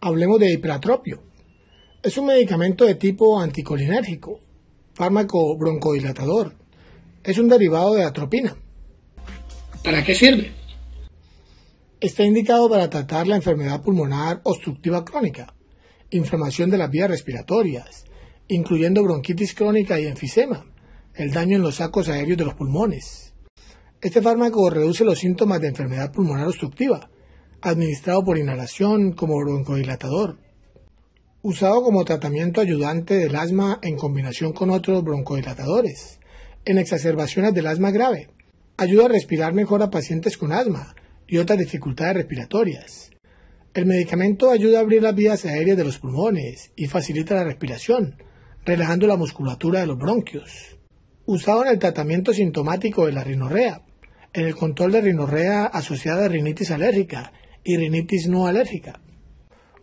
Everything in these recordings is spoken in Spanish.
Hablemos de hiperatropio. Es un medicamento de tipo anticolinérgico, fármaco broncodilatador. Es un derivado de atropina. ¿Para qué sirve? Está indicado para tratar la enfermedad pulmonar obstructiva crónica, inflamación de las vías respiratorias, incluyendo bronquitis crónica y enfisema, el daño en los sacos aéreos de los pulmones. Este fármaco reduce los síntomas de enfermedad pulmonar obstructiva, administrado por inhalación como broncodilatador, usado como tratamiento ayudante del asma en combinación con otros broncodilatadores, en exacerbaciones del asma grave, ayuda a respirar mejor a pacientes con asma y otras dificultades respiratorias. El medicamento ayuda a abrir las vías aéreas de los pulmones y facilita la respiración, relajando la musculatura de los bronquios. Usado en el tratamiento sintomático de la rinorrea, en el control de rinorrea asociada a rinitis alérgica y no alérgica.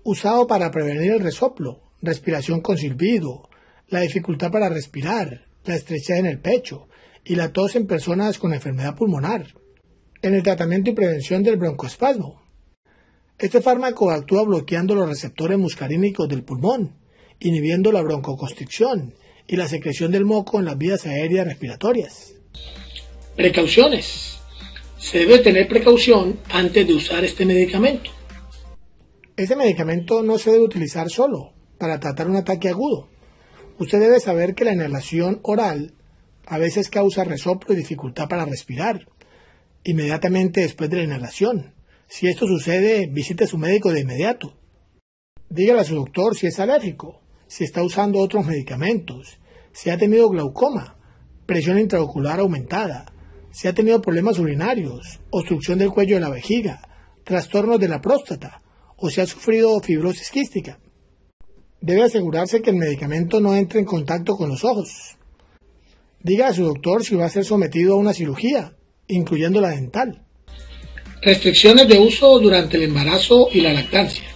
Usado para prevenir el resoplo, respiración con silbido, la dificultad para respirar, la estrechez en el pecho y la tos en personas con enfermedad pulmonar. En el tratamiento y prevención del broncoespasmo. Este fármaco actúa bloqueando los receptores muscarínicos del pulmón, inhibiendo la broncoconstricción y la secreción del moco en las vías aéreas respiratorias. Precauciones se debe tener precaución antes de usar este medicamento. Este medicamento no se debe utilizar solo para tratar un ataque agudo. Usted debe saber que la inhalación oral a veces causa resoplo y dificultad para respirar inmediatamente después de la inhalación. Si esto sucede, visite a su médico de inmediato. Dígale a su doctor si es alérgico, si está usando otros medicamentos, si ha tenido glaucoma, presión intraocular aumentada, si ha tenido problemas urinarios, obstrucción del cuello de la vejiga, trastornos de la próstata o si ha sufrido fibrosis quística. Debe asegurarse que el medicamento no entre en contacto con los ojos. Diga a su doctor si va a ser sometido a una cirugía, incluyendo la dental. Restricciones de uso durante el embarazo y la lactancia.